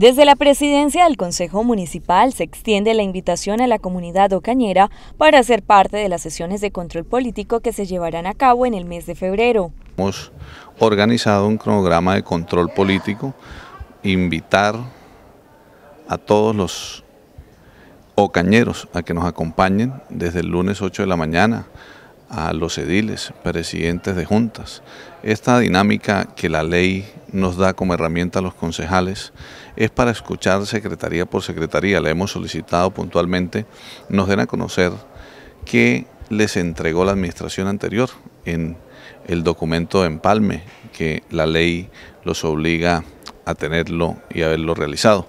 Desde la presidencia del Consejo Municipal se extiende la invitación a la comunidad ocañera para ser parte de las sesiones de control político que se llevarán a cabo en el mes de febrero. Hemos organizado un cronograma de control político, invitar a todos los ocañeros a que nos acompañen desde el lunes 8 de la mañana a los ediles, presidentes de juntas. Esta dinámica que la ley nos da como herramienta a los concejales es para escuchar secretaría por secretaría. Le hemos solicitado puntualmente, nos den a conocer qué les entregó la administración anterior en el documento de empalme que la ley los obliga a tenerlo y haberlo realizado.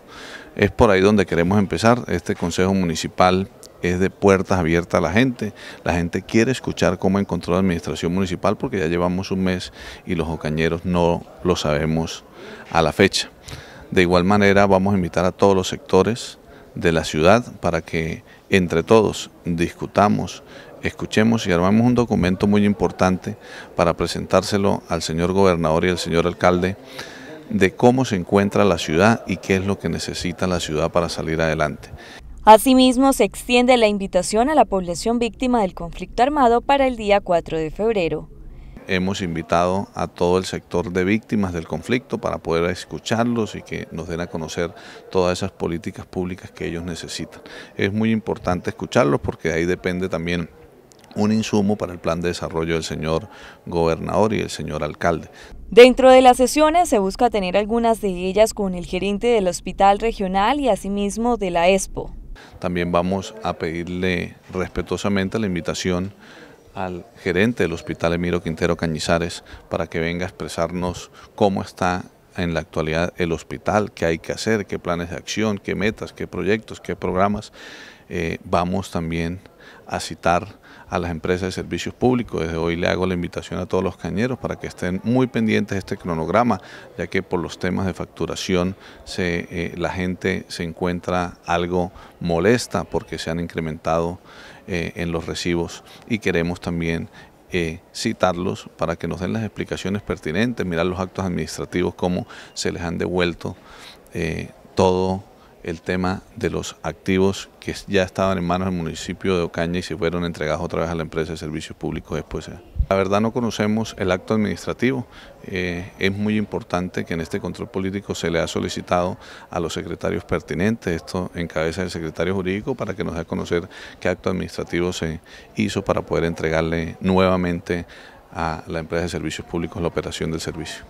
Es por ahí donde queremos empezar. Este Consejo Municipal es de puertas abiertas a la gente. La gente quiere escuchar cómo encontró la administración municipal porque ya llevamos un mes y los ocañeros no lo sabemos a la fecha. De igual manera vamos a invitar a todos los sectores de la ciudad para que entre todos discutamos, escuchemos y armamos un documento muy importante para presentárselo al señor gobernador y al señor alcalde de cómo se encuentra la ciudad y qué es lo que necesita la ciudad para salir adelante. Asimismo, se extiende la invitación a la población víctima del conflicto armado para el día 4 de febrero. Hemos invitado a todo el sector de víctimas del conflicto para poder escucharlos y que nos den a conocer todas esas políticas públicas que ellos necesitan. Es muy importante escucharlos porque ahí depende también un insumo para el plan de desarrollo del señor gobernador y el señor alcalde. Dentro de las sesiones se busca tener algunas de ellas con el gerente del hospital regional y asimismo de la ESPO. También vamos a pedirle respetuosamente la invitación al gerente del Hospital Emiro Quintero Cañizares para que venga a expresarnos cómo está en la actualidad el hospital, qué hay que hacer, qué planes de acción, qué metas, qué proyectos, qué programas. Eh, vamos también a citar a las empresas de servicios públicos. Desde hoy le hago la invitación a todos los cañeros para que estén muy pendientes de este cronograma, ya que por los temas de facturación se, eh, la gente se encuentra algo molesta porque se han incrementado eh, en los recibos y queremos también eh, citarlos para que nos den las explicaciones pertinentes, mirar los actos administrativos, cómo se les han devuelto eh, todo el tema de los activos que ya estaban en manos del municipio de Ocaña y se fueron entregados otra vez a la empresa de servicios públicos después. Eh. La verdad no conocemos el acto administrativo. Eh, es muy importante que en este control político se le ha solicitado a los secretarios pertinentes, esto en cabeza del secretario jurídico, para que nos dé a conocer qué acto administrativo se hizo para poder entregarle nuevamente a la empresa de servicios públicos la operación del servicio.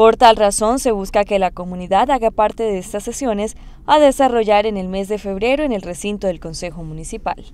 Por tal razón, se busca que la comunidad haga parte de estas sesiones a desarrollar en el mes de febrero en el recinto del Consejo Municipal.